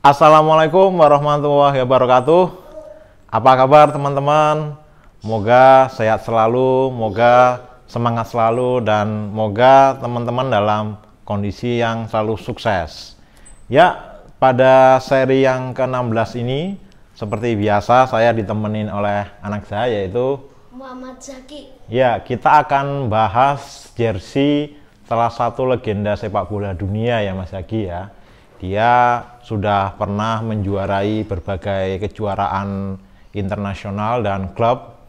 Assalamualaikum warahmatullahi wabarakatuh. Apa kabar teman-teman? Moga sehat selalu, moga semangat selalu, dan moga teman-teman dalam kondisi yang selalu sukses. Ya, pada seri yang ke-16 ini, seperti biasa saya ditemenin oleh anak saya yaitu Muhammad Zaki. Ya, kita akan bahas jersey salah satu legenda sepak bola dunia ya Mas Zaki ya dia sudah pernah menjuarai berbagai kejuaraan internasional dan klub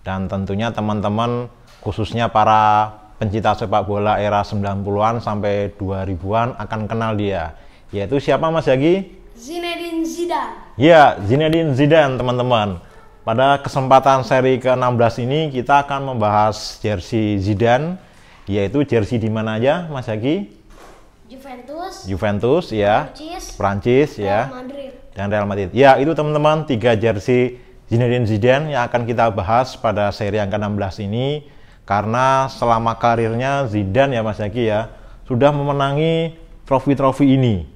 dan tentunya teman-teman khususnya para pencinta sepak bola era 90-an sampai 2000-an akan kenal dia yaitu siapa Mas Yagi? Zinedine Zidane. Ya, Zinedine Zidane teman-teman. Pada kesempatan seri ke-16 ini kita akan membahas jersey Zidane yaitu jersey di mana aja Mas Yagi? Juventus. Juventus ya. Prancis. Prancis ya. Madrid. Dan Real Madrid. Ya, itu teman-teman tiga jersey Zinedine Zidane yang akan kita bahas pada seri yang ke-16 ini karena selama karirnya Zidane ya Mas Yaki ya sudah memenangi trofi-trofi ini.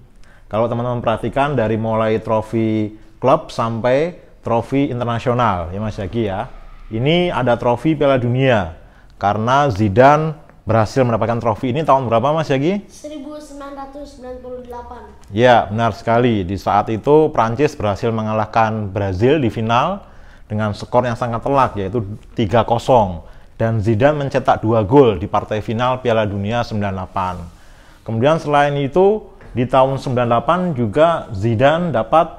Kalau teman-teman perhatikan dari mulai trofi klub sampai trofi internasional ya Mas Yaki ya. Ini ada trofi Piala Dunia karena Zidane berhasil mendapatkan trofi ini tahun berapa Mas Yagi? 1998. Ya, benar sekali. Di saat itu Prancis berhasil mengalahkan Brazil di final dengan skor yang sangat telak yaitu 3-0 dan Zidane mencetak dua gol di partai final Piala Dunia 98. Kemudian selain itu di tahun 98 juga Zidane dapat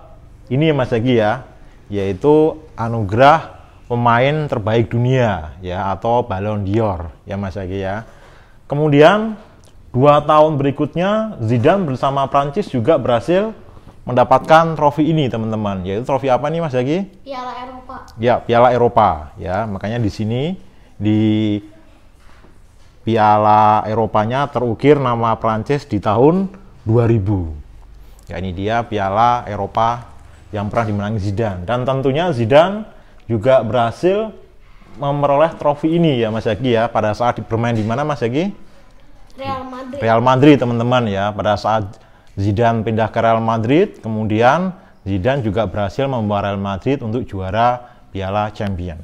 ini Mas Yagi ya, yaitu anugerah pemain terbaik dunia ya atau Ballon d'Or ya Mas Agi ya. Kemudian dua tahun berikutnya Zidane bersama Prancis juga berhasil mendapatkan trofi ini teman-teman. Yaitu trofi apa nih Mas Agi? Piala Eropa. Ya, Piala Eropa ya. Makanya di sini di Piala Eropanya terukir nama Prancis di tahun 2000. Ya ini dia Piala Eropa yang pernah dimenangi Zidane dan tentunya Zidane juga berhasil memperoleh trofi ini ya Mas Yagi ya pada saat bermain di mana Mas Yagi? Real Madrid. Real Madrid teman-teman ya pada saat Zidane pindah ke Real Madrid kemudian Zidane juga berhasil membawa Real Madrid untuk juara Piala Champion.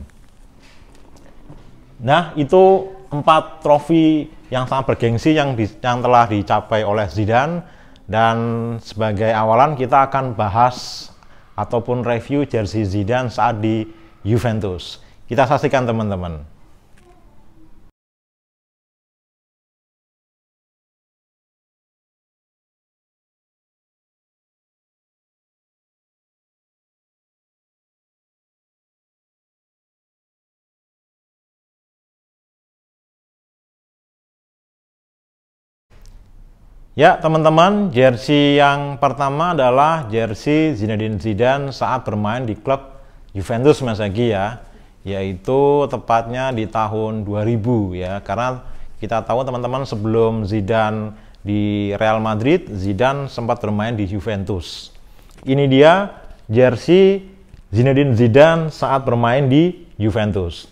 Nah itu empat trofi yang sangat bergengsi yang, di, yang telah dicapai oleh Zidane dan sebagai awalan kita akan bahas ataupun review jersey Zidane saat di Juventus. Kita saksikan teman-teman. Ya, teman-teman, jersey yang pertama adalah jersey Zinedine Zidane saat bermain di klub Juventus Mas Agi ya, yaitu tepatnya di tahun 2000 ya. Karena kita tahu teman-teman sebelum Zidane di Real Madrid, Zidane sempat bermain di Juventus. Ini dia jersey Zinedine Zidane saat bermain di Juventus.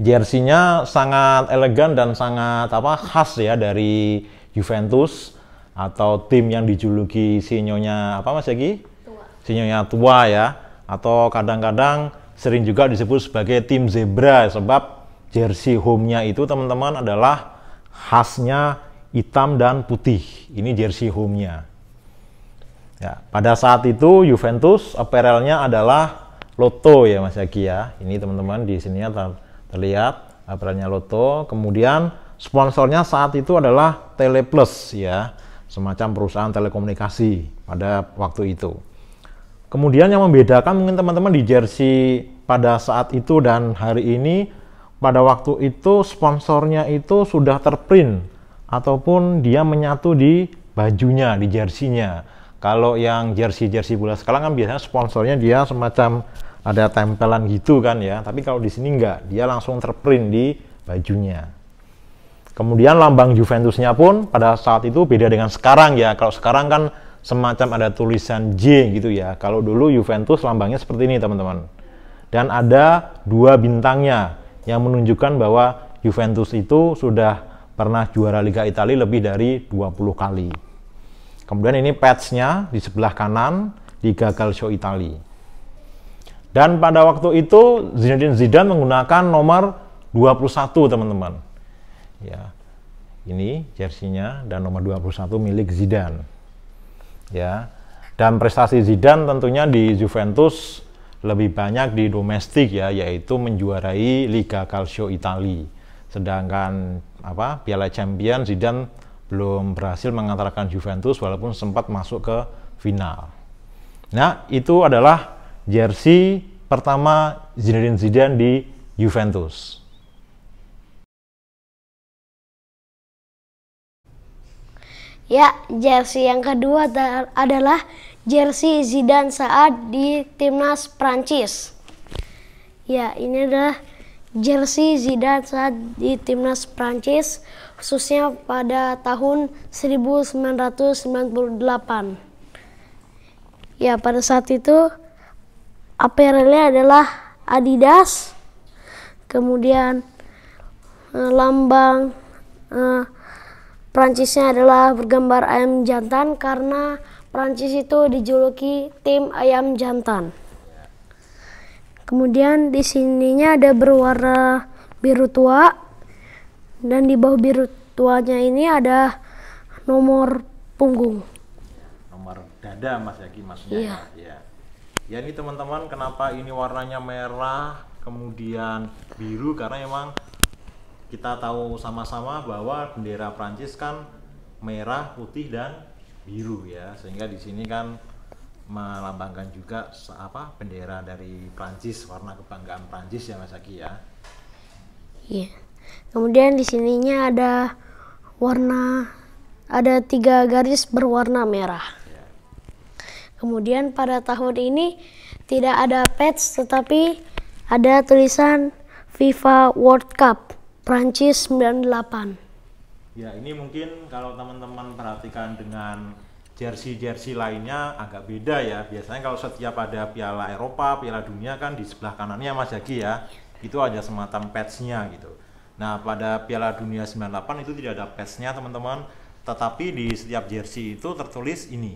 Jersinya sangat elegan dan sangat apa khas ya dari Juventus atau tim yang dijuluki sinyonya apa Mas Agi? Tua. Sinyonya tua ya atau kadang-kadang sering juga disebut sebagai tim zebra sebab jersey home-nya itu teman-teman adalah khasnya hitam dan putih. Ini jersey home-nya. Ya, pada saat itu Juventus apparelnya adalah Lotto ya Mas Yaki ya. Ini teman-teman di sini ya, ter terlihat apparelnya Lotto. Kemudian sponsornya saat itu adalah Teleplus ya, semacam perusahaan telekomunikasi pada waktu itu. Kemudian yang membedakan mungkin teman-teman di jersey pada saat itu dan hari ini pada waktu itu sponsornya itu sudah terprint ataupun dia menyatu di bajunya, di jersinya. Kalau yang jersey-jersey bola sekarang kan biasanya sponsornya dia semacam ada tempelan gitu kan ya. Tapi kalau di sini enggak, dia langsung terprint di bajunya. Kemudian lambang Juventusnya pun pada saat itu beda dengan sekarang ya. Kalau sekarang kan semacam ada tulisan J gitu ya. Kalau dulu Juventus lambangnya seperti ini teman-teman. Dan ada dua bintangnya yang menunjukkan bahwa Juventus itu sudah pernah juara Liga Italia lebih dari 20 kali. Kemudian ini patchnya di sebelah kanan di Liga Show Italia. Dan pada waktu itu Zinedine Zidane menggunakan nomor 21 teman-teman. Ya. Ini jersinya dan nomor 21 milik Zidane ya. Dan prestasi Zidane tentunya di Juventus lebih banyak di domestik ya, yaitu menjuarai Liga Calcio Italia. Sedangkan apa Piala Champions Zidane belum berhasil mengantarkan Juventus walaupun sempat masuk ke final. Nah, itu adalah jersey pertama Zinedine Zidane di Juventus. Ya, jersey yang kedua adalah jersey Zidane saat di timnas Prancis. Ya, ini adalah jersey Zidane saat di timnas Prancis khususnya pada tahun 1998. Ya, pada saat itu apparelnya adalah Adidas, kemudian eh, lambang uh, Prancisnya adalah bergambar ayam jantan karena Prancis itu dijuluki tim ayam jantan. Kemudian di sininya ada berwarna biru tua dan di bawah biru tuanya ini ada nomor punggung. Nomor dada Mas Yaki maksudnya. Iya. Ya. Iya. ya ini teman-teman kenapa ini warnanya merah kemudian biru karena emang kita tahu sama-sama bahwa bendera Prancis kan merah, putih dan biru ya. Sehingga di sini kan melambangkan juga apa bendera dari Prancis warna kebanggaan Prancis ya Mas Aki ya. Iya. Kemudian di sininya ada warna ada tiga garis berwarna merah. Iya. Kemudian pada tahun ini tidak ada patch tetapi ada tulisan FIFA World Cup. Prancis 98. Ya, ini mungkin kalau teman-teman perhatikan dengan jersey-jersey lainnya agak beda ya. Biasanya kalau setiap ada Piala Eropa, Piala Dunia kan di sebelah kanannya Mas Jaki ya. Itu aja semacam patch-nya gitu. Nah, pada Piala Dunia 98 itu tidak ada patch-nya, teman-teman. Tetapi di setiap jersey itu tertulis ini.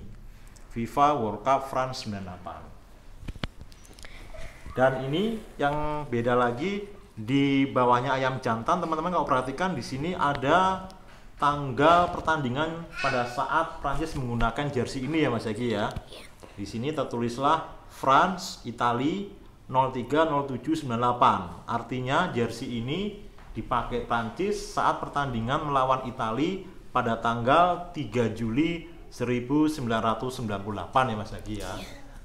FIFA World Cup France 98. Dan ini yang beda lagi di bawahnya ayam jantan teman-teman kalau perhatikan di sini ada tangga pertandingan pada saat Prancis menggunakan jersey ini ya Mas Egi ya. Di sini tertulislah France, Itali 030798. Artinya jersey ini dipakai Prancis saat pertandingan melawan Itali pada tanggal 3 Juli 1998 ya Mas Egi ya.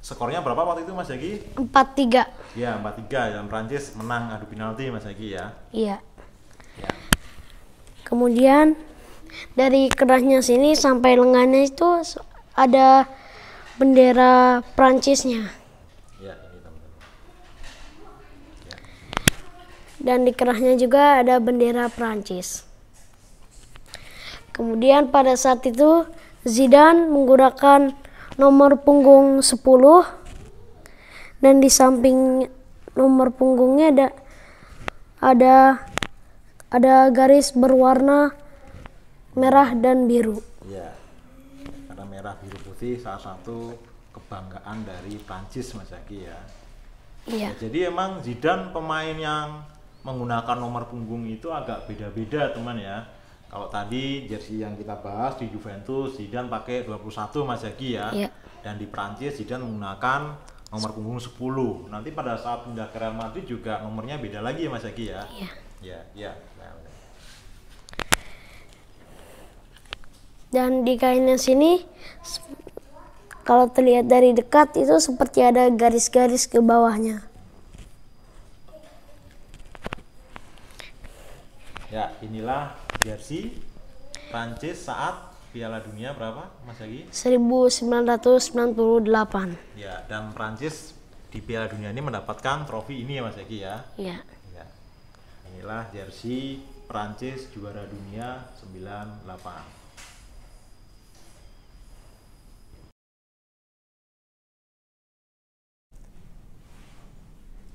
Skornya berapa waktu itu Mas Yagi? 4-3. Iya, 4-3 dan Prancis menang adu penalti Mas Yagi ya. Iya. Ya. Kemudian dari kerahnya sini sampai lengannya itu ada bendera Prancisnya. Ya, ini teman-teman. Ya. Dan di kerahnya juga ada bendera Prancis. Kemudian pada saat itu Zidane menggunakan nomor punggung 10 dan di samping nomor punggungnya ada ada ada garis berwarna merah dan biru. Iya. Karena merah biru putih salah satu kebanggaan dari Prancis Mas Zaki ya. Iya. Nah, jadi emang Zidane pemain yang menggunakan nomor punggung itu agak beda-beda teman ya kalau tadi jersey yang kita bahas di Juventus Zidane pakai 21 Mas Yagi ya. Yeah. Dan di Prancis Zidane menggunakan nomor punggung 10. Nanti pada saat pindah ke Real Madrid juga nomornya beda lagi ya Mas Yagi ya. Iya. Iya, iya. Nah, Dan di kainnya sini kalau terlihat dari dekat itu seperti ada garis-garis ke bawahnya. Ya, inilah jersey Prancis saat Piala Dunia berapa Mas Yagi? 1998. Ya, dan Prancis di Piala Dunia ini mendapatkan trofi ini ya Mas Yagi ya. Iya. Ya. Inilah jersey Prancis juara dunia 98.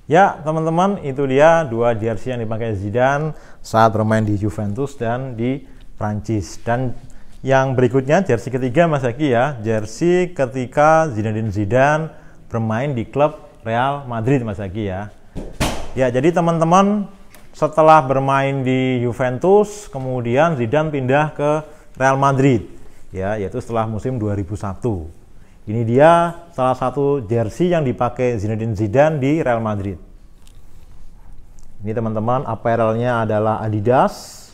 Ya, teman-teman, itu dia dua jersey yang dipakai Zidane saat bermain di Juventus dan di Prancis. Dan yang berikutnya jersey ketiga Mas Aki ya, jersey ketika Zinedine Zidane bermain di klub Real Madrid Mas Aki ya. Ya, jadi teman-teman setelah bermain di Juventus, kemudian Zidane pindah ke Real Madrid ya, yaitu setelah musim 2001. Ini dia salah satu jersey yang dipakai Zinedine Zidane di Real Madrid. Ini teman-teman, apparelnya adalah Adidas.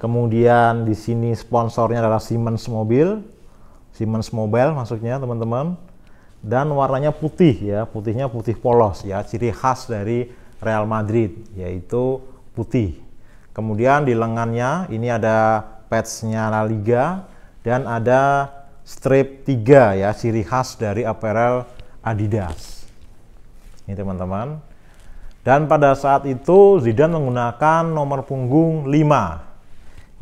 Kemudian di sini sponsornya adalah Siemens Mobil. Siemens Mobile maksudnya teman-teman. Dan warnanya putih ya, putihnya putih polos ya, ciri khas dari Real Madrid yaitu putih. Kemudian di lengannya ini ada patchnya La Liga dan ada strip 3 ya, ciri khas dari apparel Adidas. Ini teman-teman. Dan pada saat itu Zidane menggunakan nomor punggung 5.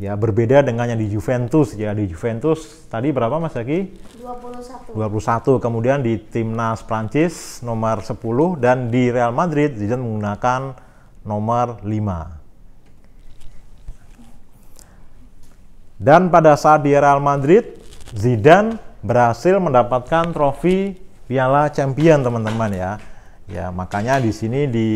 Ya, berbeda dengan yang di Juventus ya. Di Juventus tadi berapa Mas Zaki? 21. 21. Kemudian di timnas Prancis nomor 10 dan di Real Madrid Zidane menggunakan nomor 5. Dan pada saat di Real Madrid Zidane berhasil mendapatkan trofi Piala Champion teman-teman ya. Ya, makanya di sini di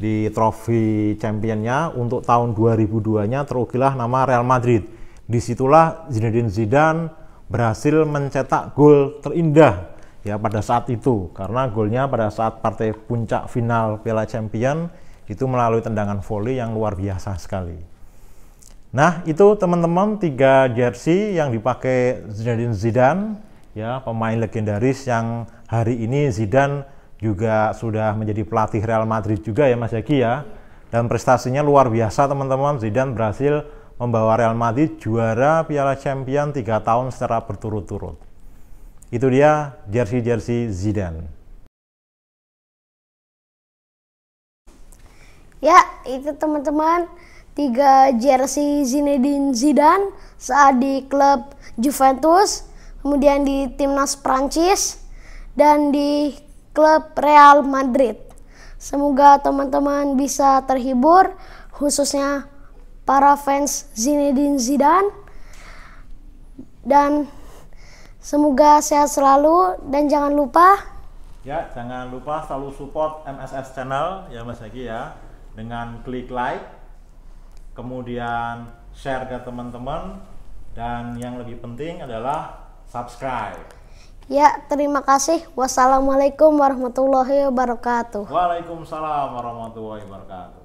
di trofi championnya untuk tahun 2002-nya terukilah nama Real Madrid. Disitulah Zinedine Zidane berhasil mencetak gol terindah ya pada saat itu karena golnya pada saat partai puncak final Piala Champion itu melalui tendangan volley yang luar biasa sekali. Nah, itu teman-teman tiga jersey yang dipakai Zinedine Zidane, ya pemain legendaris yang hari ini Zidane juga sudah menjadi pelatih Real Madrid juga ya Mas Yaki ya. Dan prestasinya luar biasa teman-teman. Zidane berhasil membawa Real Madrid juara Piala Champion tiga tahun secara berturut-turut. Itu dia jersey-jersey Zidane. Ya, itu teman-teman tiga jersey Zinedine Zidane saat di klub Juventus, kemudian di timnas Prancis dan di klub Real Madrid. Semoga teman-teman bisa terhibur khususnya para fans Zinedine Zidane dan semoga sehat selalu dan jangan lupa ya jangan lupa selalu support MSS channel ya Mas Haki ya dengan klik like kemudian share ke teman-teman dan yang lebih penting adalah subscribe. Ya, terima kasih. Wassalamualaikum warahmatullahi wabarakatuh. Waalaikumsalam warahmatullahi wabarakatuh.